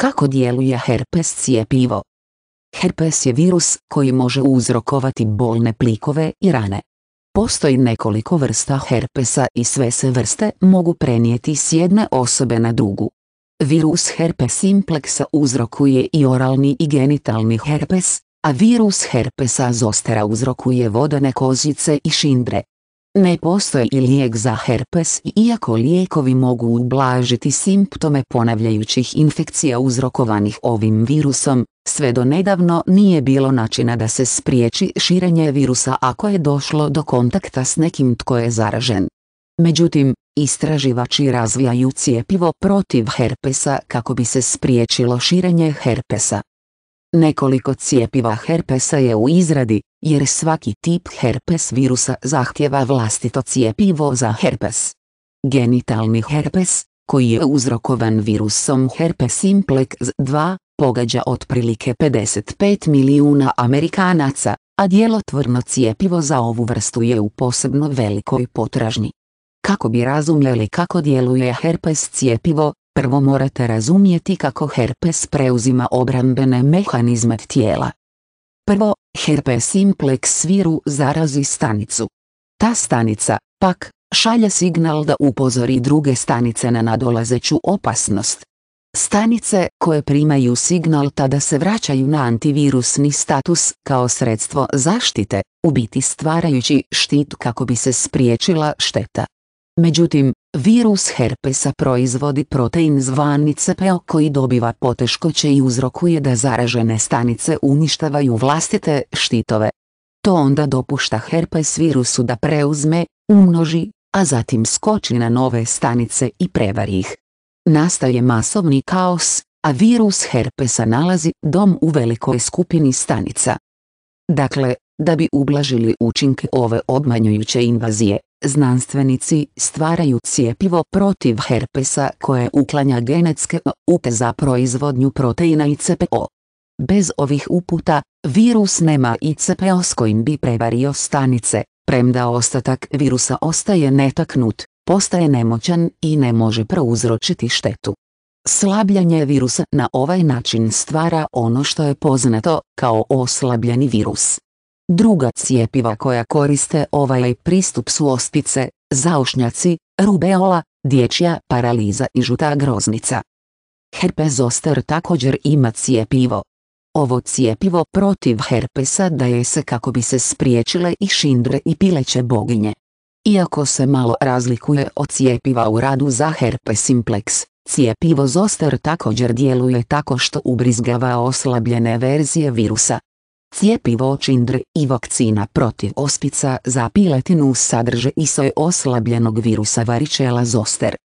Kako djeluje herpes cijepivo? Herpes je virus koji može uzrokovati bolne plikove i rane. Postoji nekoliko vrsta herpesa i sve se vrste mogu prenijeti s jedne osobe na drugu. Virus herpes simpleksa uzrokuje i oralni i genitalni herpes, a virus herpesa zostera uzrokuje vodane kozice i šindre. Ne postoji i lijek za herpes iako lijekovi mogu ublažiti simptome ponavljajućih infekcija uzrokovanih ovim virusom, sve do nedavno nije bilo načina da se spriječi širenje virusa ako je došlo do kontakta s nekim tko je zaražen. Međutim, istraživači razvijaju cijepivo protiv herpesa kako bi se spriječilo širenje herpesa. Nekoliko cijepiva herpesa je u izradi, jer svaki tip herpes virusa zahtjeva vlastito cijepivo za herpes. Genitalni herpes, koji je uzrokovan virusom herpes simplex 2, pogađa otprilike 55 milijuna Amerikanaca, a djelotvorno cijepivo za ovu vrstu je u posebno velikoj potražnji. Kako bi razumjeli kako djeluje herpes cijepivo, Prvo morate razumjeti kako herpes preuzima obrambene mehanizme tijela. Prvo, herpes simplex viru zarazi stanicu. Ta stanica, pak, šalje signal da upozori druge stanice na nadolazeću opasnost. Stanice koje primaju signal tada se vraćaju na antivirusni status kao sredstvo zaštite, u biti stvarajući štit kako bi se spriječila šteta. Međutim, virus herpesa proizvodi protein zvani CPO koji dobiva poteškoće i uzrokuje da zaražene stanice uništavaju vlastite štitove. To onda dopušta herpes virusu da preuzme, umnoži, a zatim skoči na nove stanice i prevari ih. Nastaje masovni kaos, a virus herpesa nalazi dom u velikoj skupini stanica. Dakle, da bi ublažili učinke ove obmanjujuće invazije, Znanstvenici stvaraju cijepivo protiv herpesa koje uklanja genetske upe za proizvodnju proteina i CPO. Bez ovih uputa, virus nema CPO s kojim bi prevario stanice, premda ostatak virusa ostaje netaknut, postaje nemoćan i ne može prouzročiti štetu. Slabljanje virusa na ovaj način stvara ono što je poznato kao oslabljeni virus. Druga cijepiva koja koriste ovaj pristup su ospice, zaušnjaci, rubeola, dječja paraliza i žuta groznica. zoster također ima cijepivo. Ovo cijepivo protiv herpesa daje se kako bi se spriječile i šindre i pileće boginje. Iako se malo razlikuje od cijepiva u radu za herpes simplex, cijepivo zoster također djeluje tako što ubrizgava oslabljene verzije virusa, Cijepivo Čindr i vakcina protiv ospica za piletinu sadrže soj oslabljenog virusa varičela zoster,